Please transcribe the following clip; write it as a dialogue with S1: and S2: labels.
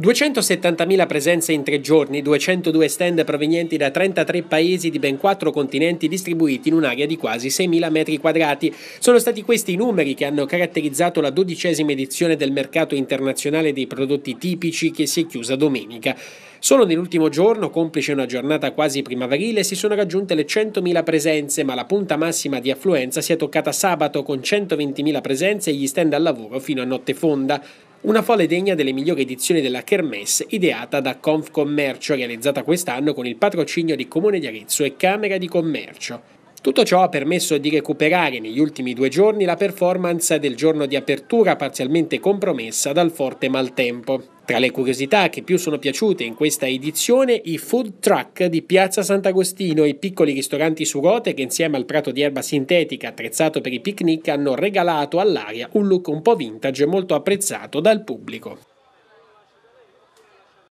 S1: 270.000 presenze in tre giorni, 202 stand provenienti da 33 paesi di ben quattro continenti distribuiti in un'area di quasi 6.000 metri quadrati. Sono stati questi i numeri che hanno caratterizzato la dodicesima edizione del mercato internazionale dei prodotti tipici che si è chiusa domenica. Solo nell'ultimo giorno, complice una giornata quasi primaverile, si sono raggiunte le 100.000 presenze, ma la punta massima di affluenza si è toccata sabato con 120.000 presenze e gli stand al lavoro fino a notte fonda. Una folle degna delle migliori edizioni della Kermesse ideata da Confcommercio realizzata quest'anno con il patrocinio di Comune di Arezzo e Camera di Commercio. Tutto ciò ha permesso di recuperare negli ultimi due giorni la performance del giorno di apertura parzialmente compromessa dal forte maltempo. Tra le curiosità che più sono piaciute in questa edizione i food truck di Piazza Sant'Agostino, i piccoli ristoranti su ruote che insieme al prato di erba sintetica attrezzato per i picnic hanno regalato all'aria un look un po' vintage molto apprezzato dal pubblico.